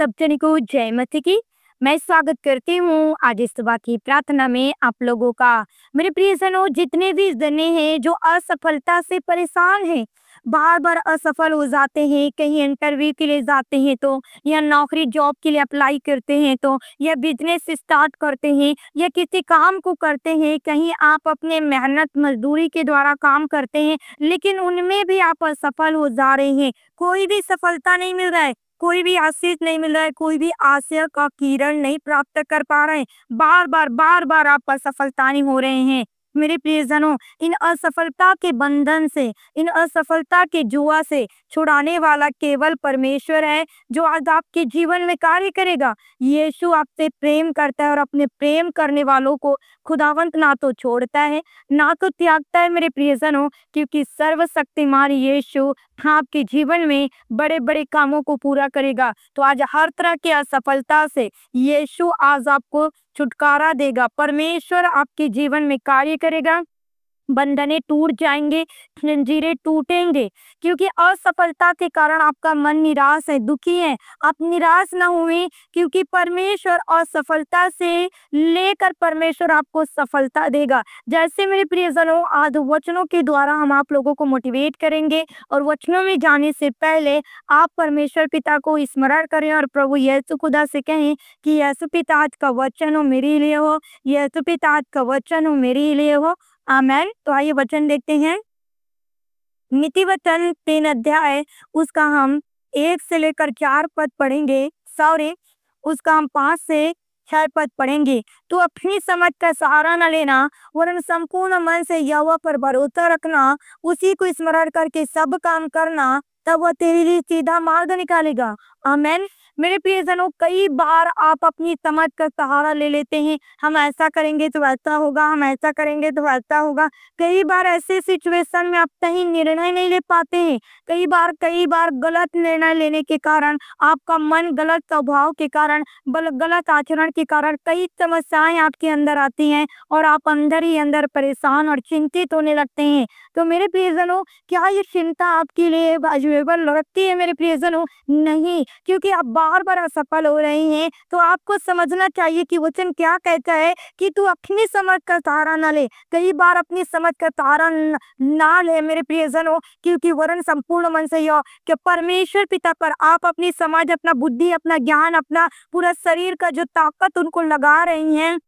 सब को जय मसीह की मैं स्वागत करती हूँ आज इस सुबह की प्रार्थना में आप लोगों का मेरे प्रिय जनो जितने भी जने हैं जो असफलता से परेशान हैं बार बार असफल हो जाते हैं कहीं इंटरव्यू के लिए जाते हैं तो या नौकरी जॉब के लिए अप्लाई करते हैं तो या बिजनेस स्टार्ट करते हैं या किसी काम को करते हैं कहीं आप अपने मेहनत मजदूरी के द्वारा काम करते हैं लेकिन उनमें भी आप असफल हो जा रहे हैं कोई भी सफलता नहीं मिल रहा है कोई भी आशीष नहीं मिल रहा है कोई भी आशय का किरण नहीं प्राप्त कर पा रहे हैं बार बार बार बार आप असफलता नहीं हो रहे हैं मेरे प्रियजनों इन असफलता के बंधन से इन असफलता के जुआ से छुड़ाने वाला केवल परमेश्वर है जो आज आपके जीवन में कार्य करेगा यीशु आपसे प्रेम करता है और अपने प्रेम करने वालों को खुदावंत ना तो छोड़ता है ना तो त्यागता है मेरे प्रियजनों क्योंकि सर्वशक्तिमान यीशु आपके जीवन में बड़े बड़े कामों को पूरा करेगा तो आज हर तरह की असफलता से यीशु आज आपको छुटकारा देगा परमेश्वर आपके जीवन में कार्य करेगा बंधने टूट जाएंगे जंजीरें टूटेंगे क्योंकि असफलता के कारण आपका मन निराश है दुखी है आप निराश ना हुए क्योंकि परमेश्वर असफलता से लेकर परमेश्वर आपको सफलता देगा जैसे मेरे प्रियजनों आज वचनों के द्वारा हम आप लोगों को मोटिवेट करेंगे और वचनों में जाने से पहले आप परमेश्वर पिता को स्मरण करें और प्रभु यशु खुदा से कहें कि यशु पिता आज का वचन हो मेरे लिए हो यशु पिता आज का वचन हो मेरे लिए हो आमेन तो आइए वचन देखते हैं नीति वचन तीन अध्याय उसका हम एक से लेकर चार पद पढ़ेंगे सॉरी उसका हम पांच से छह पद पढ़ेंगे तो अपनी समझ का सहारा न लेना वरन संपूर्ण मन से यवा पर भरोसा रखना उसी को स्मरण करके सब काम करना तब वह तेरे लिए सीधा मार्ग निकालेगा आमेन मेरे प्रियजनों कई बार आप अपनी समझ का सहारा ले लेते हैं हम ऐसा करेंगे तो ऐसा होगा हम ऐसा करेंगे तो ऐसा होगा कई बार ऐसे सिचुएशन में आप सही निर्णय नहीं ले पाते हैं कई बार कई बार गलत निर्णय लेने के कारण आपका मन गलत स्वभाव के कारण गलत आचरण के कारण कई समस्याएं आपके अंदर आती हैं और आप अंदर ही अंदर परेशान और चिंतित होने लगते हैं तो मेरे प्रियजनों क्या ये चिंता आपके लिए वाजुएबल लगती है मेरे प्रियजनों नहीं क्योंकि आप बार बार असफल हो रहे हैं तो आपको समझना चाहिए कि वचन क्या कहता है कि तू अपनी समझ का सहारा ना ले कई बार अपनी समझ का सहारा ना ले मेरे प्रियजन हो क्योंकि वरण संपूर्ण मन से यह कि परमेश्वर पिता पर आप अपनी समाज अपना बुद्धि अपना ज्ञान अपना पूरा शरीर का जो ताकत उनको लगा रही हैं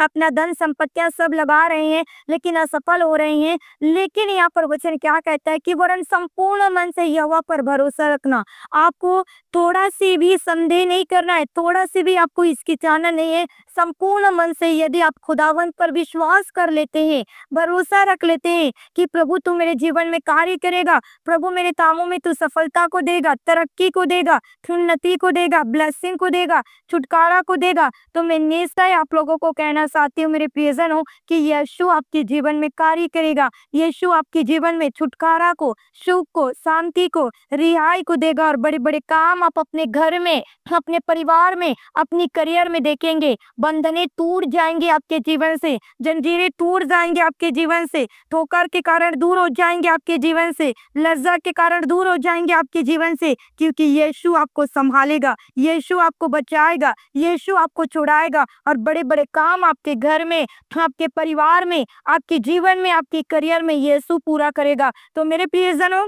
अपना धन संपत्तियां सब लगा रहे हैं लेकिन असफल हो रहे हैं लेकिन यहाँ पर वचन क्या कहता है कि वरन संपूर्ण मन से यवा पर भरोसा रखना आपको थोड़ा सी भी संदेह नहीं करना है थोड़ा सी भी आपको इसकी चाहना नहीं है संपूर्ण मन से यदि आप खुदावंत पर विश्वास कर लेते हैं भरोसा रख लेते हैं कि प्रभु तू मेरे जीवन में कार्य करेगा प्रभु मेरे कामों में तू सफलता को देगा तरक्की को देगा उन्नति को देगा ब्लेसिंग को देगा छुटकारा को देगा तो मैं निश्चय आप लोगों को कहना साथियों मेरे प्रियजन हो कि यीशु आपके जीवन में कार्य करेगा यीशु आपके जीवन में छुटकारा को सुख को शांति को रिहाई को देगा और बड़े बड़े काम आप अपने घर में अपने परिवार में अपनी करियर में देखेंगे बंधने टूट जाएंगे आपके जीवन से जंजीरें टूट जाएंगे आपके जीवन से ठोकर के कारण दूर हो जाएंगे आपके जीवन से लज्जा के कारण दूर हो जाएंगे आपके जीवन से क्योंकि यीशु आपको संभालेगा यीशु आपको बचाएगा यीशु आपको छुड़ाएगा और बड़े बड़े काम आप आपके घर में आपके परिवार में आपके जीवन में आपके करियर में यीशु पूरा करेगा तो मेरे प्रियजनों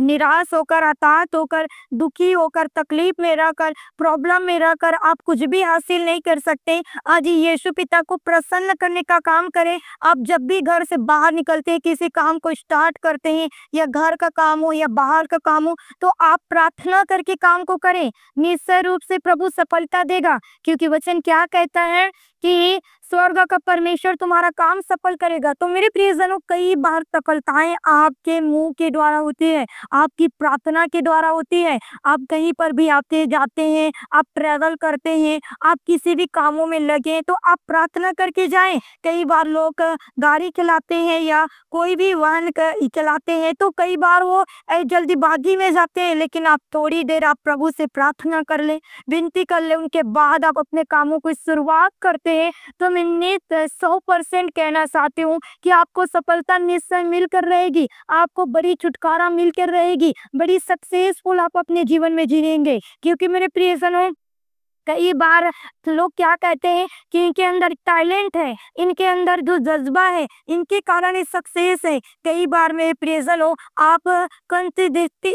निराश होकर हताहत होकर दुखी होकर तकलीफ में रहकर प्रॉब्लम में रहकर आप कुछ भी हासिल नहीं कर सकते आज यीशु पिता को प्रसन्न करने का काम करें आप जब भी घर से बाहर निकलते हैं किसी काम को स्टार्ट करते हैं या घर का काम हो या बाहर का काम हो तो आप प्रार्थना करके काम को करें निश्चय रूप से प्रभु सफलता देगा क्योंकि वचन क्या कहता है कि स्वर्ग का परमेश्वर तुम्हारा काम सफल करेगा तो मेरे प्रियजनों कई बार सफलताएं आपके मुंह के द्वारा होती है आपकी प्रार्थना के द्वारा होती है आप कहीं पर भी आते जाते हैं आप ट्रेवल करते हैं आप किसी भी कामों में लगे तो आप प्रार्थना करके जाएं कई बार लोग गाड़ी चलाते हैं या कोई भी वाहन चलाते हैं तो कई बार वो जल्दीबाजी में जाते हैं लेकिन आप थोड़ी देर आप प्रभु से प्रार्थना कर लें विनती कर लें उनके बाद आप अपने कामों की शुरुआत करते हैं तो मैं सौ परसेंट कहना चाहती हूँ कि आपको सफलता निश्चय मिलकर रहेगी आपको बड़ी छुटकारा मिलकर रहेगी बड़ी सक्सेसफुल आप अपने जीवन में जीएंगे क्योंकि मेरे प्रियजनों कई बार लोग क्या कहते हैं कि इनके अंदर टैलेंट है इनके अंदर जो जज्बा है इनके कारण सक्सेस है कई बार मेरे प्रियजन हो आप कंतिदृष्टि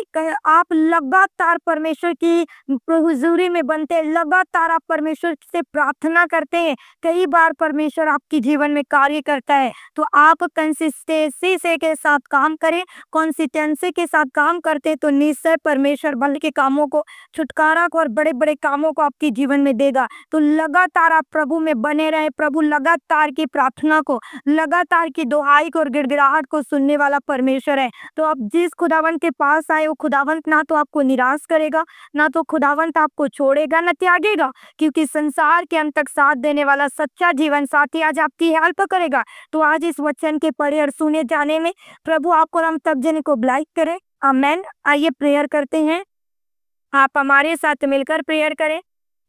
आप लगातार परमेश्वर की हजूरी में बनते हैं लगातार आप परमेश्वर से प्रार्थना करते हैं कई बार परमेश्वर आपके जीवन में कार्य करता है तो आप कंसिस्टेंसी से के साथ काम करें कंसिस्टेंसी के साथ काम करते तो निश्चय परमेश्वर बल के कामों को छुटकारा को और बड़े बड़े कामों को आपकी जीवन में देगा तो लगातार आप प्रभु में बने रहे प्रभु लगातार की प्रार्थना को लगातार की दुहाई को और गिड़गिड़ाहट को सुनने वाला परमेश्वर है तो आप जिस खुदावंत के पास आए वो खुदावंत ना तो आपको निराश करेगा ना तो खुदावंत आपको छोड़ेगा ना त्यागेगा क्योंकि संसार के अंत तक साथ देने वाला सच्चा जीवन साथी आज आपकी हेल्प करेगा तो आज इस वचन के पढ़े और सुने जाने में प्रभु आपको हम तब जन को ब्लाइक करें अमेन आइए प्रेयर करते हैं आप हमारे साथ मिलकर प्रेयर करें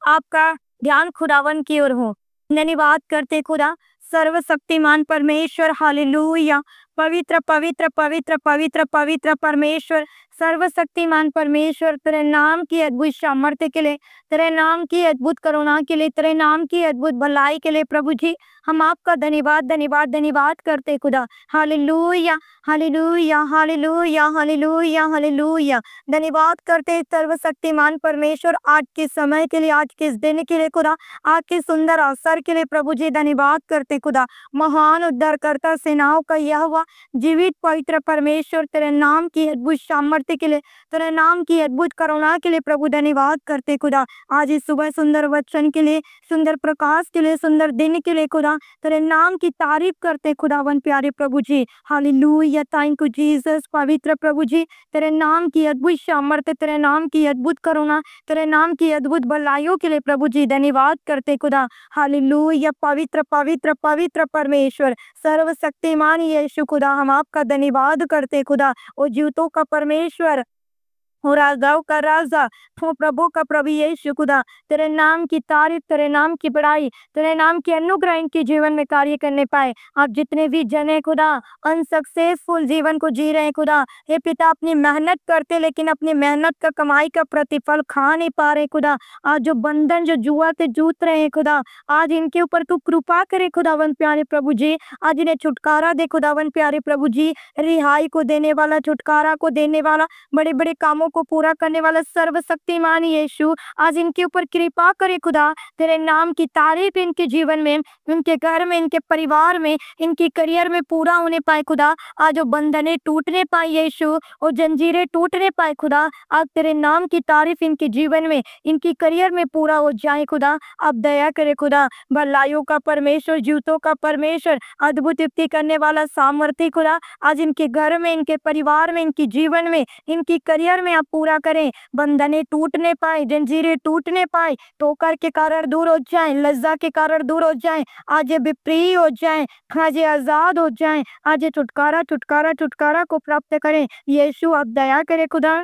आपका ध्यान खुदावन की ओर हो धन्यवाद करते खुदा सर्वशक्तिमान परमेश्वर हालेलुया पवित्र पवित्र पवित्र पवित्र पवित्र परमेश्वर सर्वशक्तिमान परमेश्वर तेरे नाम की अद्भुत सामर्थ्य के लिए तेरे नाम की अद्भुत करुणा के लिए तेरे नाम की अद्भुत भलाई के लिए प्रभु जी हम आपका धन्यवाद धन्यवाद धन्यवाद करते खुदा hallelujah hallelujah hallelujah hallelujah hallelujah धन्यवाद करते सर्वशक्तिमान परमेश्वर आज के समय के लिए आज के इस दिन के लिए खुदा आज के सुंदर अवसर के लिए प्रभु जी धन्यवाद करते खुदा महान उद्धारकर्ता सेनाओं का यह हुआ जीवित पवित्र परमेश्वर तेरे नाम की अद्भुत सामर्थ्य के लिए तेरे नाम की अद्भुत करुणा के लिए प्रभु धन्यवाद करते खुदा आज इस सुबह सुंदर वचन के लिए सुंदर प्रकाश के लिए सुंदर दिन के लिए खुदा तेरे नाम की तारीफ करते खुदावन प्यारे प्रभु जी हाली लू या थैंक यू जीसस पवित्र प्रभु जी तेरे नाम की अद्भुत सामर्थ्य तेरे नाम की अद्भुत करुणा तेरे नाम की अद्भुत भलाइयों के लिए प्रभु जी धन्यवाद करते खुदा हाली लू या पवित्र पवित्र पवित्र परमेश्वर सर्वशक्तिमान यीशु खुदा हम आपका धन्यवाद करते खुदा ओ जीवतों का परमेश्वर हूँ राजाओं का राजा हूँ प्रभु का प्रभु ये शुकुदा तेरे नाम की तारीफ तेरे नाम की बड़ाई तेरे नाम की अनुग्रह इनके जीवन में कार्य करने पाए आप जितने भी जने खुदा अनसक्सेसफुल जीवन को जी रहे हैं खुदा हे पिता अपनी मेहनत करते लेकिन अपनी मेहनत का कमाई का प्रतिफल खा नहीं पा रहे खुदा आज जो बंधन जो जुआ से जूत रहे हैं खुदा आज इनके ऊपर तू कृपा करे खुदावन प्यारे प्रभु जी आज इन्हें छुटकारा दे खुदावन प्यारे प्रभु जी रिहाई को देने वाला छुटकारा को देने वाला बड़े बड़े कामों को पूरा करने वाला सर्वशक्तिमान यीशु आज इनके ऊपर कृपा करे खुदा तेरे नाम की तारीफ इनके जीवन में इनके घर में इनके परिवार में इनकी करियर में पूरा होने पाए खुदा आज वो बंधने टूटने पाए यीशु और जंजीरें टूटने पाए खुदा आज तेरे नाम की तारीफ इनके जीवन में इनकी करियर में पूरा हो जाए खुदा आप दया करे खुदा भलाइयों का परमेश्वर जूतों का परमेश्वर अद्भुत युक्ति करने वाला सामर्थ्य खुदा आज इनके घर में इनके परिवार में इनके जीवन में इनकी करियर में आप पूरा करें बंधने टूटने पाए जंजीरें टूटने पाए टोकर के कारण दूर हो जाए लज्जा के कारण दूर हो जाए आज विप्री हो जाए आज आजाद हो जाए आज छुटकारा छुटकारा छुटकारा को प्राप्त करें यीशु आप दया करें खुदा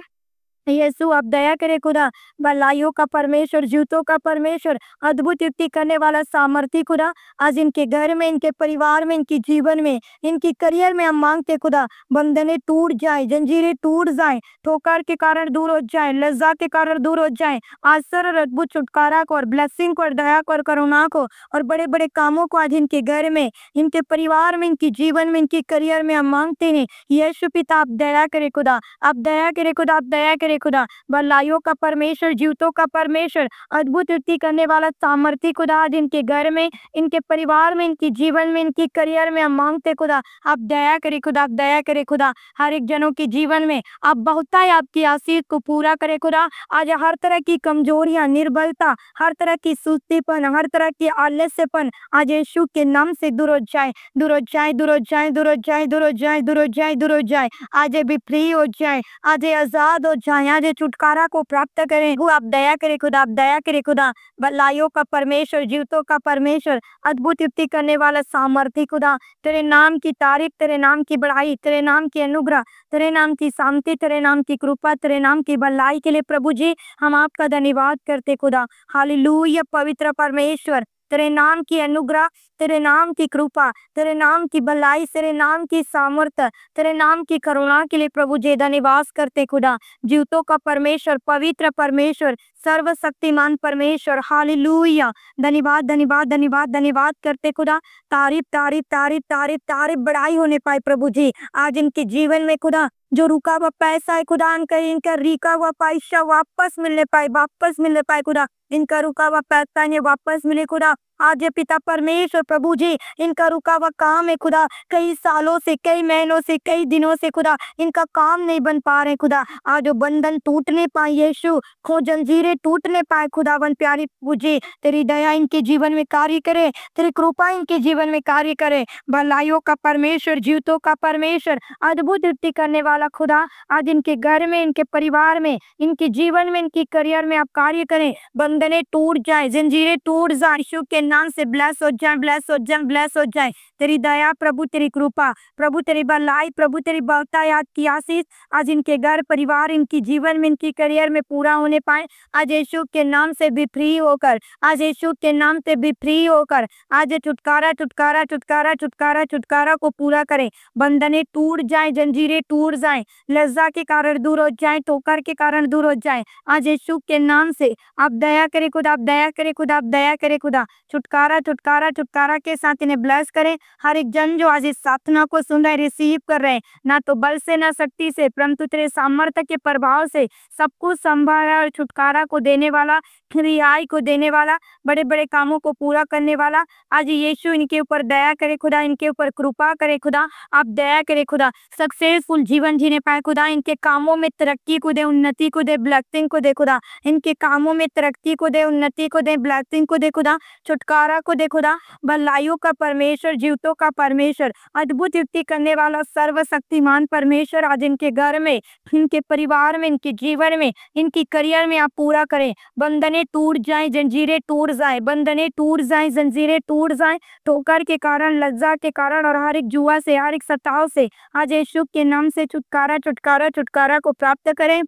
यीशु आप दया करे खुदा भलाइयों का परमेश्वर जूतों का परमेश्वर अद्भुत युक्ति करने वाला सामर्थ्य खुदा आज इनके घर में इनके परिवार में इनकी जीवन में इनकी करियर में हम मांगते खुदा बंधने टूट जाए जंजीरें टूट जाए ठोकर के कारण दूर हो जाए लज्जा के कारण दूर हो जाए आसर और अद्भुत छुटकारा को और ब्लेसिंग को और दया को और करुणा को और बड़े बड़े कामों को आज इनके घर में इनके परिवार में इनकी जीवन में इनकी करियर में हम मांगते हैं यीशु पिता आप दया करे खुदा आप दया करे खुदा आप दया करे खुदा भलाइयों का परमेश्वर जीवतों का परमेश्वर अद्भुत युक्ति करने वाला सामर्थ्य खुदा आज इनके घर में इनके परिवार में इनके जीवन में इनकी करियर में हम मांगते खुदा आप दया करे खुदा आप दया करे खुदा हर एक जनों के जीवन में आप बहुत आपकी आशीष को पूरा करे खुदा आज हर तरह की कमजोरियां निर्बलता हर तरह की सुस्तीपन हर तरह की आलस्यपन आज यीशु के नाम से दूर जाए दूर जाए दूर जाए दूर जाए दूर जाए दूर जाए दूर जाए आज भी फ्री हो जाए आज आजाद हो जाए यहाँ से छुटकारा को प्राप्त करें वो आप दया करे खुदा आप दया करे खुदा भलाइयों का परमेश्वर जीवतों का परमेश्वर अद्भुत युक्ति करने वाला सामर्थ्य खुदा तेरे नाम की तारीफ तेरे नाम की बढ़ाई तेरे नाम की अनुग्रह तेरे नाम की शांति तेरे नाम की कृपा तेरे नाम की भलाई के लिए प्रभु जी हम आपका धन्यवाद करते खुदा हाली पवित्र परमेश्वर तेरे नाम की अनुग्रह तेरे नाम की कृपा तेरे नाम की भलाई तेरे नाम की सामर्थ्य तेरे नाम की करुणा के लिए प्रभु जे धन्यवाद करते खुदा जीवतों का परमेश्वर पवित्र परमेश्वर सर्वशक्तिमान परमेश्वर हालेलुया धन्यवाद धन्यवाद धन्यवाद धन्यवाद करते खुदा तारीफ तारीफ तारीफ तारीफ तारीफ बड़ाई होने पाए प्रभु जी आज इनके जीवन में खुदा जो रुका हुआ पैसा है खुदा इनका इनका रिका हुआ पैसा वापस मिलने पाए वापस मिलने पाए खुदा इनका रुका हुआ पैसा इन्हें वापस मिले खुदा आज पिता परमेश्वर प्रभु जी इनका रुका हुआ काम है खुदा कई सालों से कई महीनों से कई दिनों से खुदा इनका काम नहीं बन पा रहे खुदा आज वो बंधन टूटने पाए यीशु खो जंजीरे टूटने पाए खुदावन प्यारी जी तेरी दया इनके जीवन में कार्य करे तेरी कृपा इनके जीवन में कार्य करे भलाइयों का परमेश्वर जीवतों का परमेश्वर अद्भुत युक्ति करने वाला खुदा आज इनके घर में इनके परिवार में इनके जीवन में इनकी करियर में आप कार्य करें बंधने टूट जाए जंजीरे टूट जाए यीशु के नाम से ब्लेस हो जाए ब्लेस हो जाए ब्लेस हो जाए तेरी दया प्रभु तेरी कृपा प्रभु तेरी भलाई प्रभु तेरी बहुता याद की आशीष आज इनके घर परिवार इनकी जीवन में इनकी करियर में पूरा होने पाए आज यशु के नाम से भी फ्री होकर आज यशु के नाम से भी फ्री होकर आज छुटकारा छुटकारा छुटकारा छुटकारा छुटकारा को पूरा करें बंधने टूट जाए जंजीरें टूट जाए लज्जा के कारण दूर हो जाए ठोकर के कारण दूर हो जाए आज यशु के नाम से आप दया करे खुदा आप दया करे खुदा आप दया करे खुदा छुटकारा छुटकारा छुटकारा के साथ इन्हें ब्लेस करें हर एक जन जो आज इस साधना को सुन रहे रिसीव कर रहे हैं ना तो बल से ना शक्ति से परंतु तेरे सामर्थ्य के प्रभाव से सब कुछ संभाल और छुटकारा को देने वाला रिहाई को देने वाला बड़े बड़े कामों को पूरा करने वाला आज यीशु इनके ऊपर दया करे खुदा इनके ऊपर कृपा करे खुदा आप दया करे खुदा सक्सेसफुल जीवन जीने पाए खुदा इनके कामों में तरक्की को दे उन्नति को दे ब्लैसिंग को दे खुदा इनके कामों में तरक्की को दे उन्नति को दे ब्लैसिंग को दे खुदा छुटकारा छुटकारा को देखो ना भलाइयों का परमेश्वर जीवतों का परमेश्वर अद्भुत युक्ति करने वाला सर्वशक्तिमान परमेश्वर आज इनके घर में इनके परिवार में इनके जीवन में इनकी करियर में आप पूरा करें बंधने टूट जाए जंजीरे टूट जाए बंधने टूट जाए जंजीरे टूट जाए ठोकर के कारण लज्जा के कारण और हर एक जुआ से हर एक सताव से आज यशु के नाम से छुटकारा छुटकारा छुटकारा को प्राप्त करें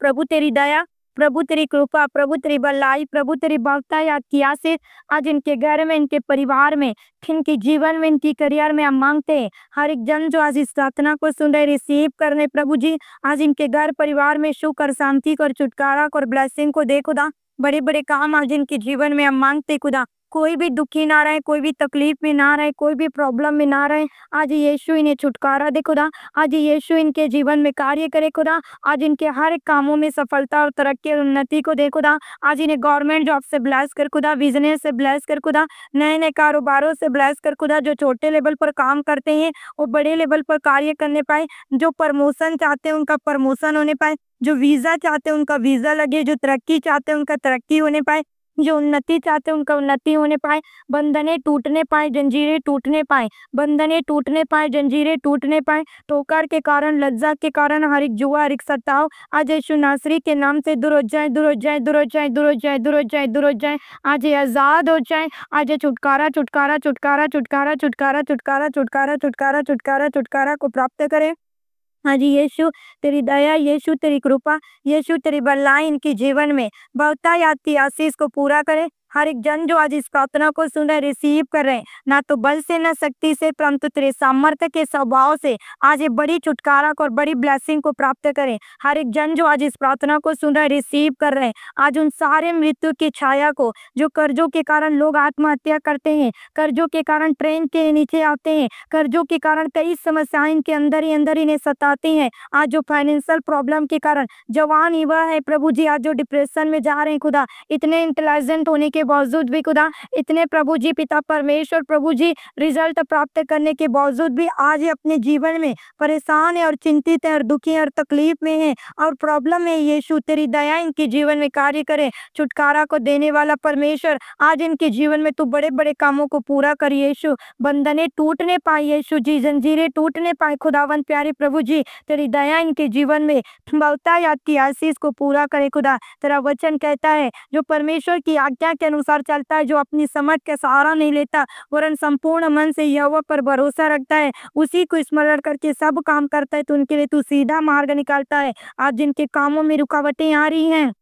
प्रभु तेरी दया प्रभु तेरी कृपा प्रभु तेरी बल्लाई प्रभु तेरी भक्ता याद किया से आज इनके घर में इनके परिवार में इनके जीवन में इनकी करियर में हम मांगते हैं हर एक जन जो आज इस प्रार्थना को सुन रहे रिसीव कर रहे प्रभु जी आज इनके घर परिवार में सुख और शांति को और छुटकारा को और ब्लेसिंग को दे खुदा बड़े बड़े काम आज इनके जीवन में हम मांगते खुदा कोई भी दुखी ना रहे कोई भी तकलीफ में ना रहे कोई भी प्रॉब्लम में ना रहे आज यीशु इन्हें छुटकारा दे खुदा आज यीशु इनके जीवन में कार्य करे खुदा आज इनके हर एक कामों में सफलता और तरक्की और उन्नति को दे खुदा आज इन्हें गवर्नमेंट जॉब से ब्लेस कर खुदा बिजनेस से ब्लेस कर खुदा नए नए कारोबारों से ब्लेस कर खुदा जो छोटे लेवल पर काम करते हैं वो बड़े लेवल पर कार्य करने पाए जो प्रमोशन चाहते हैं उनका प्रमोशन होने पाए जो वीज़ा चाहते हैं उनका वीज़ा लगे जो तरक्की चाहते हैं उनका तरक्की होने पाए जो उन्नति चाहते हैं उनका उन्नति होने पाए बंधने टूटने पाए जंजीरें टूटने पाए बंधने टूटने पाए जंजीरें टूटने पाए टोकर के कारण लज्जा के कारण हर एक जुआ हर एक सताव आज यशु नासरी के नाम से दूर हो जाए दूर हो जाए दूर हो जाए दूर हो जाए दूर हो जाए दूर हो जाए आज आज़ाद हो जाए आज छुटकारा छुटकारा छुटकारा छुटकारा छुटकारा छुटकारा छुटकारा छुटकारा छुटकारा छुटकारा को प्राप्त करें हाँ जी यीशु तेरी दया यीशु तेरी कृपा यीशु तेरी बल्लाई इनके जीवन में बहुत आशीष को पूरा करे हर एक जन जो आज इस प्रार्थना को सुन रहे रिसीव कर रहे हैं ना तो बल से ना शक्ति से परंतु तेरे सामर्थ्य के स्वभाव से आज ये बड़ी छुटकारा और बड़ी ब्लेसिंग को प्राप्त करें हर एक जन जो आज इस प्रार्थना को सुन रहे रिसीव कर रहे हैं आज उन सारे मृत्यु की छाया को जो कर्जों के कारण लोग आत्महत्या करते हैं कर्जों के कारण ट्रेन के नीचे आते हैं कर्जों के कारण कई समस्याएं इनके अंदर ही अंदर इन्हें सताती हैं आज जो फाइनेंशियल प्रॉब्लम के कारण जवान युवा है प्रभु जी आज जो डिप्रेशन में जा रहे हैं खुदा इतने इंटेलिजेंट होने के बावजूद भी खुदा इतने प्रभु जी पिता परमेश्वर प्रभु जी रिजल्ट प्राप्त करने के बावजूद भी आज अपने जीवन में परेशान है और चिंतित है और दुखी और तकलीफ में है और प्रॉब्लम है यीशु तेरी दया इनके जीवन में कार्य करे छुटकारा को देने वाला परमेश्वर आज इनके जीवन में तू बड़े बड़े कामों को पूरा कर यीशु बंधने टूटने पाए यीशु जी जंजीरें टूटने पाए खुदावन प्यारे प्रभु जी तेरी दया इनके जीवन में याद की आशीष को पूरा करे खुदा तेरा वचन कहता है जो परमेश्वर की आज्ञा के अनुसार चलता है जो अपनी समझ का सहारा नहीं लेता वरन संपूर्ण मन से यहोवा पर भरोसा रखता है उसी को स्मरण करके सब काम करता है तो उनके लिए तू तो सीधा मार्ग निकालता है आज जिनके कामों में रुकावटें आ रही हैं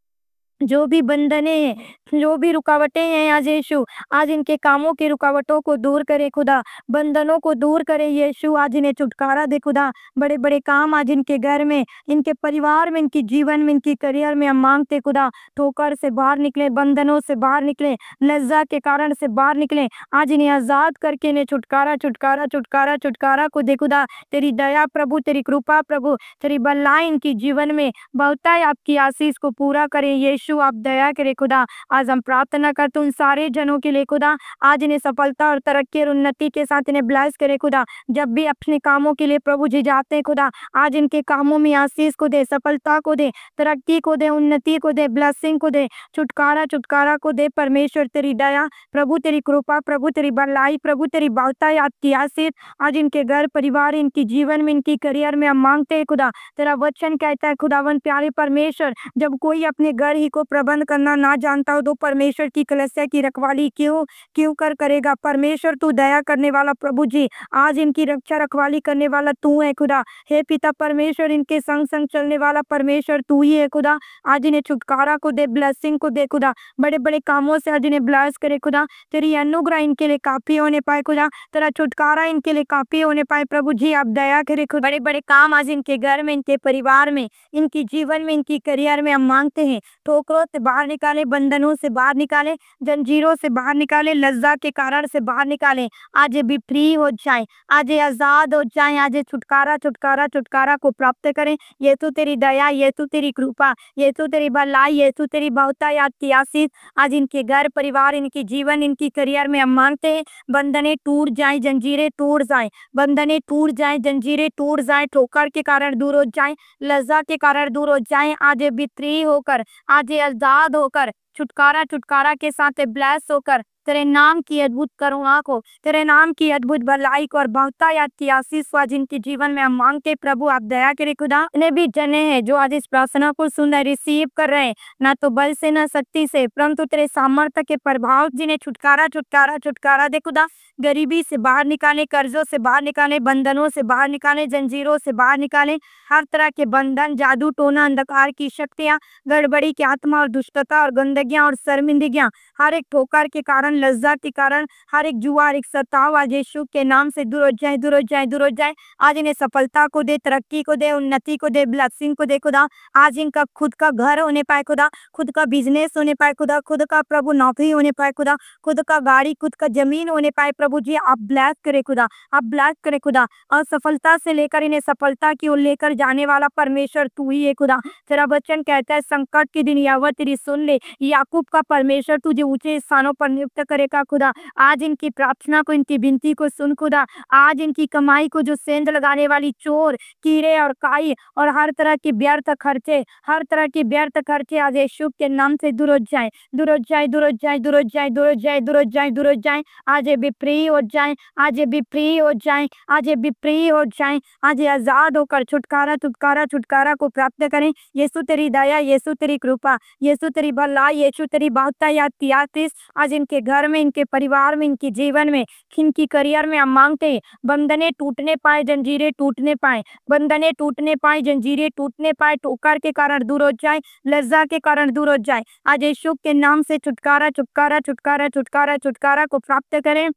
जो भी बंधने हैं जो भी रुकावटें हैं आज यीशु आज इनके कामों की रुकावटों को दूर करे खुदा बंधनों को दूर करे यीशु आज इन्हें छुटकारा दे खुदा बड़े बड़े काम आज इनके घर में इनके परिवार में इनकी जीवन में इनकी करियर में हम मांगते खुदा ठोकर से बाहर निकले बंधनों से बाहर निकले लज्जा के कारण से बाहर निकले आज इन्हें आज़ाद करके इन्हें छुटकारा छुटकारा छुटकारा छुटकारा को दे खुदा तेरी दया प्रभु तेरी कृपा प्रभु तेरी बल्ला इनकी जीवन में बहुत आपकी आशीष को पूरा करें यीशु यीशु आप दया करे खुदा आज हम प्रार्थना करते उन सारे जनों के लिए खुदा आज इन्हें सफलता और तरक्की और उन्नति के साथ इन्हें ब्लाइस करे खुदा जब भी अपने कामों के लिए प्रभु जी जाते हैं खुदा आज इनके कामों में आशीष को दे सफलता को दे तरक्की को दे उन्नति को दे ब्लसिंग को दे छुटकारा छुटकारा को दे परमेश्वर तेरी दया प्रभु तेरी कृपा प्रभु तेरी भलाई प्रभु तेरी बावताई आपकी आशीष आज इनके घर परिवार इनकी जीवन में इनकी करियर में हम मांगते हैं खुदा तेरा वचन कहता है खुदावन प्यारे परमेश्वर जब कोई अपने घर ही को को प्रबंध करना ना जानता हो तो परमेश्वर की कलस्या की रखवाली क्यों क्यों कर करेगा परमेश्वर तू दया करने वाला प्रभु जी आज इनकी रक्षा रखवाली करने वाला तू है खुदा हे पिता परमेश्वर इनके संग संग चलने वाला परमेश्वर तू ही है खुदा आज इन्हें छुटकारा को दे ब्लेसिंग को दे खुदा बड़े बड़े कामों से आज इन्हें ब्लेस करे खुदा तेरी अनुग्रह इनके लिए काफी होने पाए खुदा तेरा छुटकारा इनके लिए काफी होने पाए प्रभु जी आप दया करे खुदा बड़े बड़े काम आज इनके घर में इनके परिवार में इनकी जीवन में इनकी करियर में हम मांगते हैं तो टोकरों से बाहर निकाले बंधनों से बाहर निकाले जंजीरों से बाहर निकाले लज्जा के कारण से बाहर निकाले आज भी फ्री हो जाए आज आजाद हो जाए आज छुटकारा छुटकारा छुटकारा को प्राप्त करें ये तो तेरी दया ये तो तेरी कृपा ये तो तेरी भलाई ये तो तेरी बहुता याद की आशीष आज इनके घर परिवार इनके जीवन इनकी करियर में हम मानते हैं बंधने टूट जाए जंजीरें टूट जाए बंधने टूट जाए जंजीरें टूट जाए ठोकर के कारण दूर हो जाए लज्जा के कारण दूर हो जाए आज फ्री होकर आज आजाद होकर छुटकारा छुटकारा के साथ ब्लैस होकर तेरे नाम की अद्भुत करुणा को तेरे नाम की अद्भुत भलाई को और बहुत याद की आशीष हुआ जिनके जीवन में हम मांगते प्रभु आप दया करे खुदा ने भी जने हैं जो आज इस प्रार्थना को सुन रिसीव कर रहे हैं न तो बल से न शक्ति से परंतु तेरे सामर्थ्य के प्रभाव जिन्हें छुटकारा छुटकारा छुटकारा दे खुदा गरीबी से बाहर निकाले कर्जों से बाहर निकाले बंधनों से बाहर निकाले जंजीरों से बाहर निकाले हर तरह के बंधन जादू टोना अंधकार की शक्तियां गड़बड़ी की आत्मा और दुष्टता और गंदगियां और शर्मिंदगियां हर एक ठोकर के कारण लज्जा कारण हर एक जुआ हर एक सताव आज यीशु के नाम से दूर हो जाए दूर हो जाए दूर हो जाए आज इन्हें सफलता को दे तरक्की को दे उन्नति को दे ब्लैसिंग को दे खुदा आज इनका खुद का घर होने पाए खुदा खुद का बिजनेस होने पाए खुदा खुद का प्रभु नौकरी होने पाए खुदा खुद का गाड़ी खुद का जमीन होने पाए प्रभु जी आप ब्लैक करे खुदा आप ब्लैक करे खुदा असफलता से लेकर इन्हें सफलता की ओर लेकर जाने वाला परमेश्वर तू ही है खुदा तेरा बच्चन कहता है संकट के दिन यावर तेरी सुन ले याकूब का परमेश्वर तुझे ऊंचे स्थानों पर नियुक्त प्राप्त करेगा खुदा आज इनकी प्रार्थना को इनकी विनती को सुन खुदा आज इनकी कमाई को जो सेंध लगाने वाली चोर कीड़े और काई और हर तरह के व्यर्थ खर्चे हर तरह के व्यर्थ खर्चे आज यशु के नाम से दूर जाए दूर जाए दूर जाए दूर जाए दूर जाए दूर जाए दूर जाए आज ये भी हो जाए आज ये भी हो जाए आज ये भी हो जाए आज आजाद होकर छुटकारा छुटकारा छुटकारा को प्राप्त करें यीशु तेरी दया यीशु तेरी कृपा यीशु तेरी भलाई यीशु तेरी बहुत या त्यातीस आज इनके घर में इनके परिवार में इनके जीवन में इनकी करियर में हम मांगते हैं बंधने टूटने पाए जंजीरें टूटने पाए बंधने टूटने पाए जंजीरें टूटने पाए ठोकर के कारण दूर हो जाए लज्जा के कारण दूर हो जाए आज यशु के नाम से छुटकारा छुटकारा छुटकारा छुटकारा छुटकारा को प्राप्त करें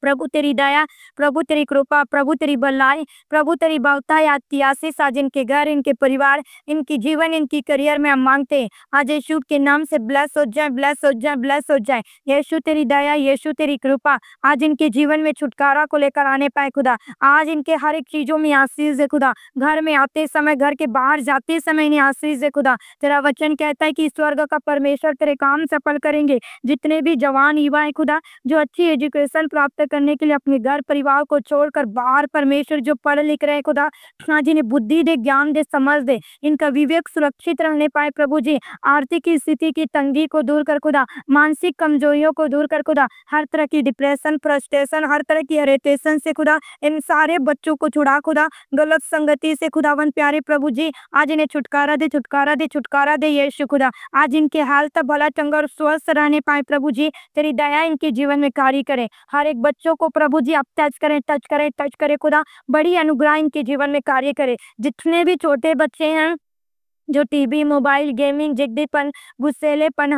प्रभु तेरी दया प्रभु तेरी कृपा प्रभु तेरी बल्लाई प्रभु तेरी भावता याद आशीष आज इनके घर इनके परिवार इनकी जीवन इनकी करियर में हम मांगते हैं आज यीशु के नाम से ब्लेस हो जाए ब्लेस हो जाए ब्लेस हो जाए यीशु तेरी दया यीशु तेरी कृपा आज इनके जीवन में छुटकारा को लेकर आने पाए खुदा आज इनके हर एक चीजों में आशीष है खुदा घर में आते समय घर के बाहर जाते समय इन्हें आशीष है खुदा तेरा वचन कहता है कि स्वर्ग का परमेश्वर तेरे काम सफल करेंगे जितने भी जवान युवा है खुदा जो अच्छी एजुकेशन प्राप्त प्राप्त करने के लिए अपने घर परिवार को छोड़कर बाहर परमेश्वर जो पढ़ लिख रहे खुदा हाँ जी ने बुद्धि दे ज्ञान दे समझ दे इनका विवेक सुरक्षित रहने पाए प्रभु जी आर्थिक स्थिति की तंगी को दूर कर खुदा मानसिक कमजोरियों को दूर कर खुदा हर तरह की डिप्रेशन फ्रस्ट्रेशन हर तरह की हरेटेशन से खुदा इन सारे बच्चों को छुड़ा खुदा गलत संगति से खुदावन प्यारे प्रभु जी आज इन्हें छुटकारा दे छुटकारा दे छुटकारा दे यीशु खुदा आज इनके हाल तक भला चंगा और स्वस्थ रहने पाए प्रभु जी तेरी दया इनके जीवन में कार्य करे हर एक बच्चों को प्रभु जी आप टच करें टच करें टच करें खुदा बड़ी अनुग्रह इनके जीवन में कार्य करे जितने भी छोटे बच्चे हैं जो टीवी, मोबाइल, गेमिंग, जिद्दीपन, गुस्सैलेपन,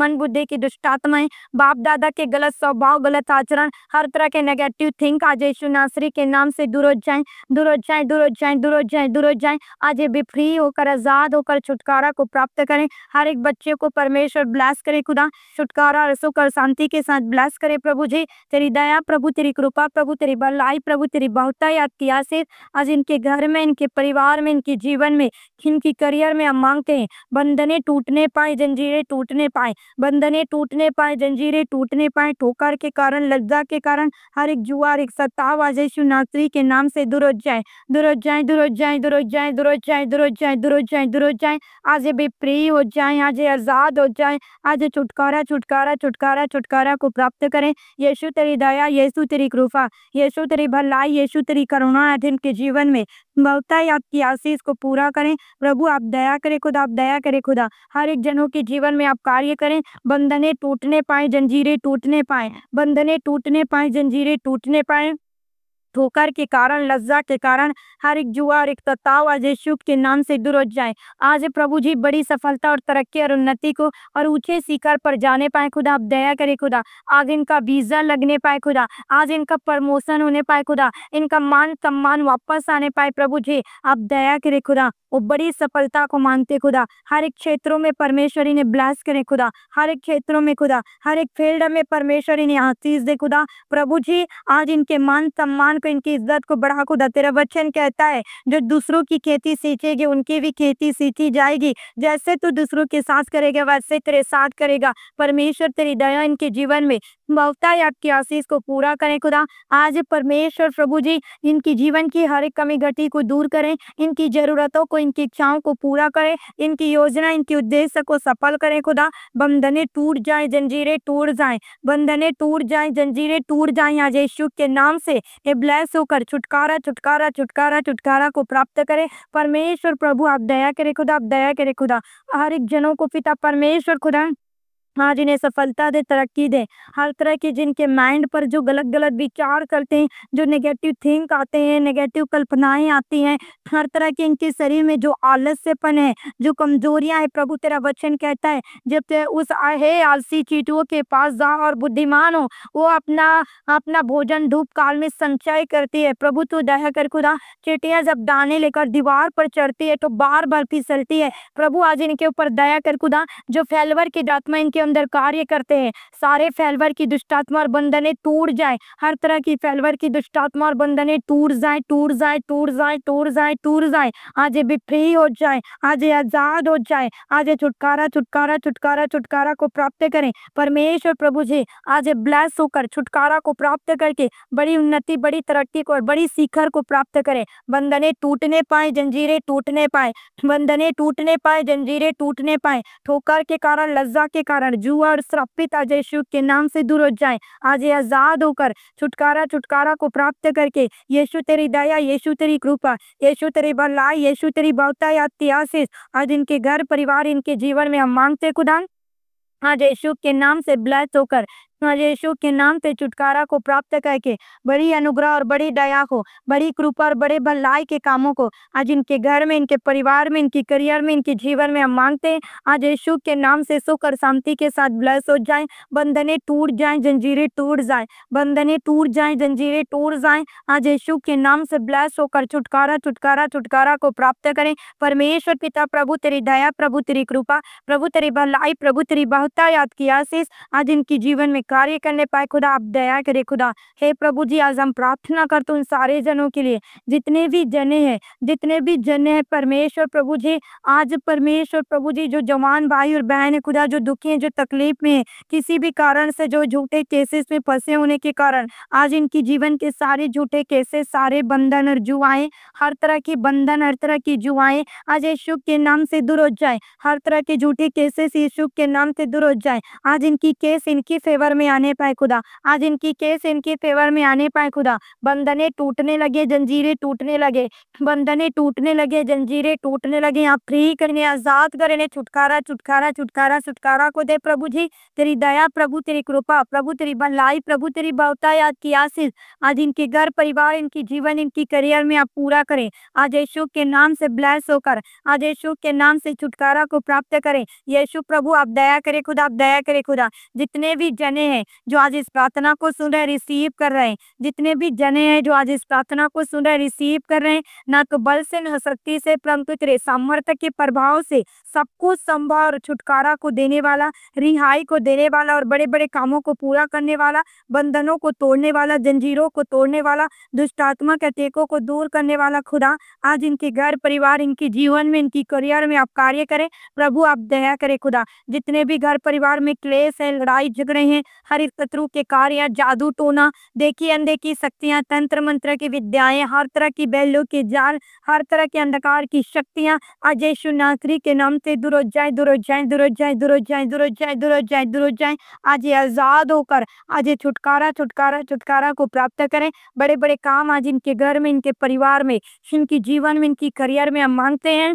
मन बुद्धि की दुष्टात्माएं, बाप-दादा के गलत स्वभाव, गलत आचरण, हर तरह के नेगेटिव थिंक आज यीशु नासरी के नाम से दूर हो जाएं, दूर हो जाएं, दूर हो जाएं, दूर हो जाएं, दूर हो जाएं। आज भी फ्री होकर आजाद होकर छुटकारा को प्राप्त करें। हर एक बच्चे को परमेश्वर ब्लैस करे खुदा, छुटकारा और सुख और शांति के साथ ब्लैस करे प्रभु जी। तेरी दया प्रभु, तेरी कृपा प्रभु, तेरी भलाई प्रभु, तेरी बहुत की आशीष आज इनके घर में, इनके परिवार में, इनके जीवन में, इनकी करियर में हम मांगते हैं बंधने टूटने पाए जंजीरें टूटने पाए बंधने टूटने पाए जंजीरें टूटने पाए ठोकर के कारण लज्जा के कारण हर एक जुआ एक सत्ताव आज यीशु के नाम से दूर जाए दुरोज जाए दुरुज जाए दुरुज जाए दूर जाए दूर जाए दूर जाए दूर जाए आज ये बेप्रिय हो जाए आज ये आज़ाद हो जाए आज छुटकारा छुटकारा छुटकारा छुटकारा को प्राप्त करें यीशु तेरी दया यीशु तेरी कृपा यीशु तेरी भलाई यीशु तेरी करुणा के जीवन में संभवता है आपकी आशीष को पूरा करें प्रभु आप दया करें खुदा आप दया करें खुदा हर एक जनों के जीवन में आप कार्य करें बंधने टूटने पाए जंजीरें टूटने पाए बंधने टूटने पाए जंजीरें टूटने पाए ठोकर के कारण लज्जा के कारण हर एक जुआ और एक तत्व आज यीशु के नाम से दूर हो जाए आज प्रभु जी बड़ी सफलता और तरक्की और उन्नति को और ऊंचे शिखर पर जाने पाए खुदा आप दया करे खुदा आज इनका वीजा लगने पाए खुदा आज इनका प्रमोशन होने पाए खुदा इनका मान सम्मान वापस आने पाए प्रभु जी आप दया करे खुदा वो बड़ी सफलता को मानते खुदा हर एक क्षेत्रों में परमेश्वरी ने ब्लास करें खुदा हर एक क्षेत्रों में खुदा हर एक फील्ड में परमेश्वरी ने आशीष दे खुदा प्रभु जी आज इनके मान सम्मान गर्लफ्रेंड इनकी इज्जत को बढ़ा खुदा तेरा वचन कहता है जो दूसरों की खेती सींचेगी उनकी भी खेती सींची जाएगी जैसे तू दूसरों के साथ करेगा वैसे तेरे साथ करेगा परमेश्वर तेरी दया इनके जीवन में ममता या आपकी आशीष को पूरा करें खुदा आज परमेश्वर प्रभु जी इनकी जीवन की हर एक कमी घटी को दूर करें इनकी जरूरतों को इनकी इच्छाओं को पूरा करें इनकी योजना इनके उद्देश्य को सफल करें खुदा बंधने टूट जाए जंजीरें टूट जाए बंधने टूट जाए जंजीरें टूट जाए आज यीशु के नाम से ये लैस होकर छुटकारा छुटकारा छुटकारा छुटकारा को प्राप्त करे परमेश्वर प्रभु आप दया करे खुदा आप दया करे खुदा हर एक जनों को पिता परमेश्वर खुदा हाँ जिन्हें सफलता दे तरक्की दे हर तरह के जिनके माइंड पर जो गलत गलत विचार करते हैं जो नेगेटिव थिंक आते हैं नेगेटिव कल्पनाएं आती हैं हर तरह के इनके शरीर में जो आलस्यपन है जो कमजोरियां है प्रभु तेरा वचन कहता है जब उस है आलसी चीटुओं के पास जा और बुद्धिमान हो वो अपना अपना भोजन धूप काल में संचय करती है प्रभु तो दया कर खुदा चीटियाँ जब दाने लेकर दीवार पर चढ़ती है तो बार बार फिसलती है प्रभु आज इनके ऊपर दया कर खुदा जो फेलवर की आत्मा इनके अंदर कार्य करते हैं सारे फैलवर की दुष्टात्मा और बंधने टूट जाए हर तरह की फैलवर की दुष्टात्मा और बंधने टूट जाए टूट जाए टूट जाए टूट जाए टूट जाए आज ये भी फ्री हो जाए आज आजाद हो जाए आज ये छुटकारा छुटकारा छुटकारा छुटकारा को प्राप्त करें परमेश्वर प्रभु जी आज ये होकर छुटकारा को प्राप्त करके बड़ी उन्नति बड़ी तरक्की को और बड़ी शिखर को प्राप्त करें बंधने टूटने पाए जंजीरें टूटने पाए बंधने टूटने पाए जंजीरें टूटने पाए ठोकर के कारण लज्जा के कारण कारण जुआ और श्रपित अजय शिव के नाम से दूर हो जाए आज ये आजाद होकर छुटकारा छुटकारा को प्राप्त करके यीशु तेरी दया यीशु तेरी कृपा यीशु तेरी भलाई यीशु तेरी बहुता आती आशीष आज इनके घर परिवार इनके जीवन में हम मांगते खुदान आज यीशु के नाम से ब्लेस होकर यीशु के नाम से छुटकारा को प्राप्त करके बड़ी अनुग्रह और बड़ी दया को बड़ी कृपा और बड़े भलाई के कामों को आज इनके घर में इनके परिवार में इनके करियर में इनके जीवन में हम मांगते हैं आज यीशु के नाम से सुख और शांति के साथ ब्लस हो जाए बंधने टूट जाए जंजीरें टूट जाए बंधने टूट जाए जंजीरें टूट जाए आज यीशु के नाम से ब्लस होकर छुटकारा छुटकारा छुटकारा को प्राप्त करें परमेश्वर पिता प्रभु तेरी दया प्रभु तेरी कृपा प्रभु तेरी भलाई प्रभु तेरी बहुता याद की आशीष आज इनकी जीवन में कार्य करने पाए खुदा आप दया करे खुदा हे प्रभु जी आज हम प्रार्थना करते उन सारे जनों के लिए जितने भी जने हैं जितने भी जने हैं परमेश्वर प्रभु जी आज परमेश्वर प्रभु जी जो जवान भाई और बहन है खुदा जो दुखी हैं जो तकलीफ में है किसी भी कारण से जो झूठे केसेस में फंसे होने के कारण आज इनकी जीवन के सारे झूठे केसेस सारे बंधन और जुआएं हर तरह की बंधन हर तरह की जुआएं आज यशु के नाम से दूर हो जाए हर तरह के झूठे केसेस यशु के नाम से दूर हो जाए आज इनकी केस इनकी फेवर में में आने पाए खुदा आज इनकी केस इनके फेवर में आने पाए खुदा बंधने टूटने लगे जंजीरें टूटने लगे बंधने टूटने लगे जंजीरें टूटने लगे आप फ्री करने आजाद करने छुटकारा छुटकारा छुटकारा छुटकारा को दे प्रभु जी तेरी दया प्रभु तेरी कृपा प्रभु तेरी भलाई प्रभु तेरी बहुता याद की आशीष आज इनके घर परिवार इनकी जीवन इनकी करियर में आप पूरा करें आज यशु के नाम से ब्लैस होकर आज यशु के नाम से छुटकारा को प्राप्त करें यशु प्रभु आप दया करे खुदा आप दया करे खुदा जितने भी जने हैं जो आज इस प्रार्थना को सुन रहे रिसीव कर रहे हैं जितने भी जने हैं जो आज इस प्रार्थना को सुन रहे रिसीव कर रहे हैं ना तो बल से न शक्ति से परंतु तेरे सामर्थ्य के प्रभाव से सबको संभव और छुटकारा को देने वाला रिहाई को देने वाला और बड़े बड़े कामों को पूरा करने वाला बंधनों को तोड़ने वाला जंजीरों को तोड़ने वाला दुष्टात्मा के टेकों को दूर करने वाला खुदा आज इनके घर परिवार इनके जीवन में इनकी करियर में आप कार्य करें प्रभु आप दया करें खुदा जितने भी घर परिवार में क्लेश है लड़ाई झगड़े हैं हर शत्रु के कार्य जादू टोना देखी अनदेखी शक्तियाँ तंत्र मंत्र की विद्याएं हर तरह की बैलों के जाल हर तरह के अंधकार की शक्तियां अजय सुनासरी के नाम से दूर जाए दूर जाए दुरो जाए दुरो जाए दुरो जाए दुरो जाए दुरो जाए आज आज़ाद होकर आज छुटकारा छुटकारा छुटकारा को प्राप्त करें बड़े बड़े काम आज इनके घर में इनके परिवार में इनके जीवन में इनकी करियर में हम मांगते हैं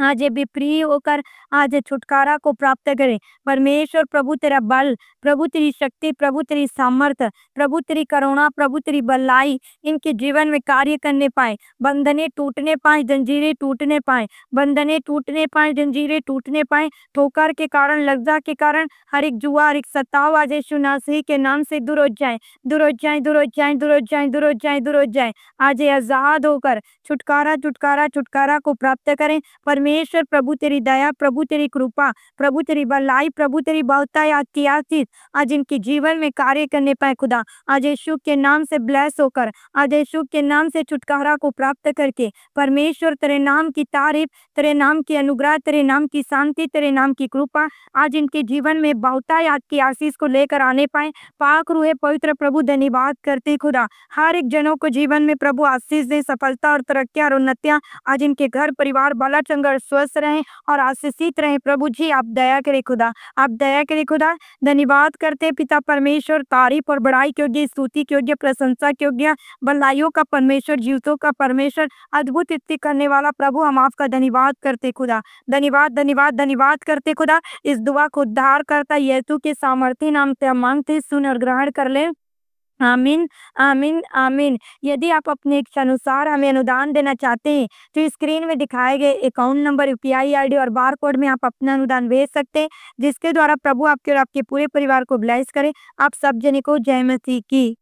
आज हाँ, भी प्रिय होकर आज हाँ, छुटकारा को प्राप्त करें परमेश्वर प्रभु तेरा बल प्रभु तेरी शक्ति प्रभु तेरी सामर्थ प्रभु तेरी करुणा प्रभु तेरी बल्लाई इनके जीवन में कार्य करने पाए बंधने टूटने पाए जंजीरें टूटने पाए बंधने टूटने पाए जंजीरें टूटने पाए ठोकर के कारण लज्जा के कारण हर एक जुआ हर एक सताव आज यशु नासी के नाम से दूर हो जाए दूर हो जाए दूर जाए दूर जाए दूर जाए दूर जाए आज आजाद होकर छुटकारा छुटकारा छुटकारा को प्राप्त करें परमेश्वर परमेश्वर प्रभु तेरी दया प्रभु तेरी कृपा प्रभु तेरी भलाई प्रभु तेरी बहुता याद आज इनके जीवन में कार्य करने पाए खुदा आज यशु के नाम से ब्लेस होकर आज यशु के नाम से छुटकारा को प्राप्त करके परमेश्वर तेरे नाम की तारीफ तेरे नाम की अनुग्रह तेरे नाम की शांति तेरे नाम की कृपा आज इनके जीवन में बहुता याद की आशीष को लेकर आने पाए पाक रूहे पवित्र प्रभु धन्यवाद करते खुदा हर एक जनों को जीवन में प्रभु आशीष दे सफलता और तरक्या और उन्नतियाँ आज इनके घर परिवार बाला चंगड़ और स्वस्थ रहें और आशीषित रहें प्रभु जी आप दया करें खुदा आप दया करें खुदा धन्यवाद करते हैं पिता परमेश्वर तारीफ और बड़ाई के योग्य स्तुति के योग्य प्रशंसा के योग्य बल्लाइयों का परमेश्वर जीवतों का परमेश्वर अद्भुत स्थिति करने वाला प्रभु हम आपका धन्यवाद करते खुदा धन्यवाद धन्यवाद धन्यवाद करते खुदा इस दुआ को उद्धार करता येतु के सामर्थ्य नाम से मांगते सुन और ग्रहण कर ले आमीन आमीन आमीन यदि आप अपने इच्छा अनुसार हमें अनुदान देना चाहते हैं तो स्क्रीन में दिखाए गए अकाउंट नंबर यूपीआई पी और बार कोड में आप अपना अनुदान भेज सकते हैं जिसके द्वारा प्रभु आपके और आपके पूरे परिवार को ब्लेस करे आप सब जने को जय मसीह की